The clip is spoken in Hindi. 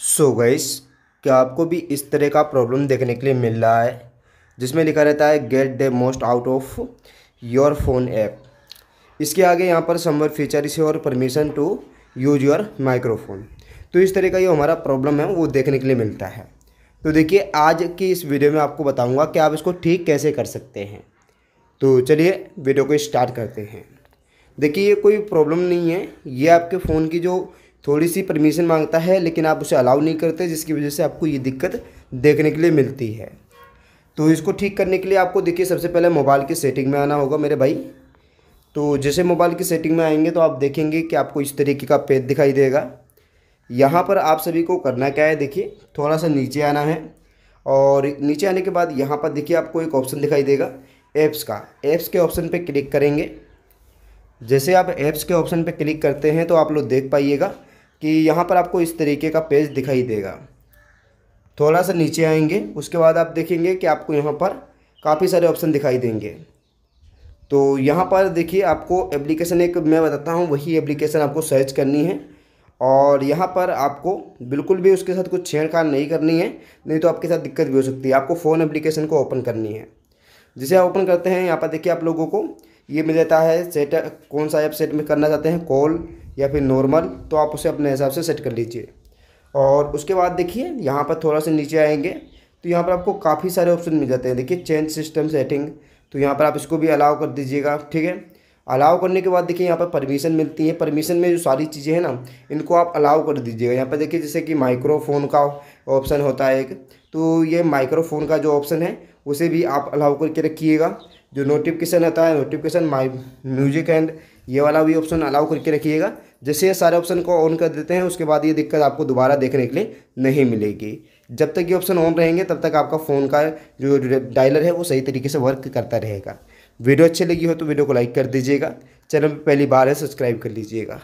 सो so गईस क्या आपको भी इस तरह का प्रॉब्लम देखने के लिए मिल रहा है जिसमें लिखा रहता है get the most out of your phone app इसके आगे यहाँ पर समर फीचर इसे और permission to use your microphone तो इस तरह का जो हमारा प्रॉब्लम है वो देखने के लिए मिलता है तो देखिए आज की इस वीडियो में आपको बताऊंगा कि आप इसको ठीक कैसे कर सकते हैं तो चलिए वीडियो को स्टार्ट करते हैं देखिए ये कोई प्रॉब्लम नहीं है ये आपके फ़ोन की जो थोड़ी सी परमिशन मांगता है लेकिन आप उसे अलाउ नहीं करते जिसकी वजह से आपको ये दिक्कत देखने के लिए मिलती है तो इसको ठीक करने के लिए आपको देखिए सबसे पहले मोबाइल की सेटिंग में आना होगा मेरे भाई तो जैसे मोबाइल की सेटिंग में आएंगे तो आप देखेंगे कि आपको इस तरीके का पेज दिखाई देगा यहाँ पर आप सभी को करना क्या है देखिए थोड़ा सा नीचे आना है और नीचे आने के बाद यहाँ पर देखिए आपको एक ऑप्शन दिखाई देगा ऐप्स का ऐप्स के ऑप्शन पर क्लिक करेंगे जैसे आप ऐप्स के ऑप्शन पर क्लिक करते हैं तो आप लोग देख पाइएगा कि यहाँ पर आपको इस तरीके का पेज दिखाई देगा थोड़ा सा नीचे आएंगे उसके बाद आप देखेंगे कि आपको यहाँ पर काफ़ी सारे ऑप्शन दिखाई देंगे तो यहाँ पर देखिए आपको एप्लीकेशन एक मैं बताता हूँ वही एप्लीकेशन आपको सर्च करनी है और यहाँ पर आपको बिल्कुल भी उसके साथ कुछ छेड़छाड़ नहीं करनी है नहीं तो आपके साथ दिक्कत भी हो सकती है आपको फ़ोन एप्लीकेशन को ओपन करनी है जिसे आप ओपन करते हैं यहाँ पर देखिए आप लोगों को ये मिल जाता है सेट कौन सा ऐप सेट में करना चाहते हैं कॉल या फिर नॉर्मल तो आप उसे अपने हिसाब से सेट कर लीजिए और उसके बाद देखिए यहाँ पर थोड़ा सा नीचे आएंगे तो यहाँ पर आपको काफ़ी सारे ऑप्शन मिल जाते हैं देखिए चेंज सिस्टम सेटिंग तो यहाँ पर आप इसको भी अलाउ कर दीजिएगा ठीक है अलाउ करने के बाद देखिए यहाँ पर परमिशन मिलती है परमिशन में जो सारी चीज़ें हैं ना इनको आप अलाउ कर दीजिएगा यहाँ पर देखिए जैसे कि माइक्रोफोन का ऑप्शन होता है एक तो ये माइक्रोफोन का जो ऑप्शन है उसे भी आप अलाउ करके रखिएगा जो नोटिफिकेशन आता है नोटिफिकेशन माई म्यूजिक एंड ये वाला भी ऑप्शन अलाउ करके रखिएगा जैसे ये सारे ऑप्शन को ऑन कर देते हैं उसके बाद ये दिक्कत आपको दोबारा देखने के लिए नहीं मिलेगी जब तक ये ऑप्शन ऑन रहेंगे तब तक आपका फ़ोन का जो डायलर है वो सही तरीके से वर्क करता रहेगा वीडियो अच्छी लगी हो तो वीडियो को लाइक कर दीजिएगा चैनल पर पहली बार है सब्सक्राइब कर लीजिएगा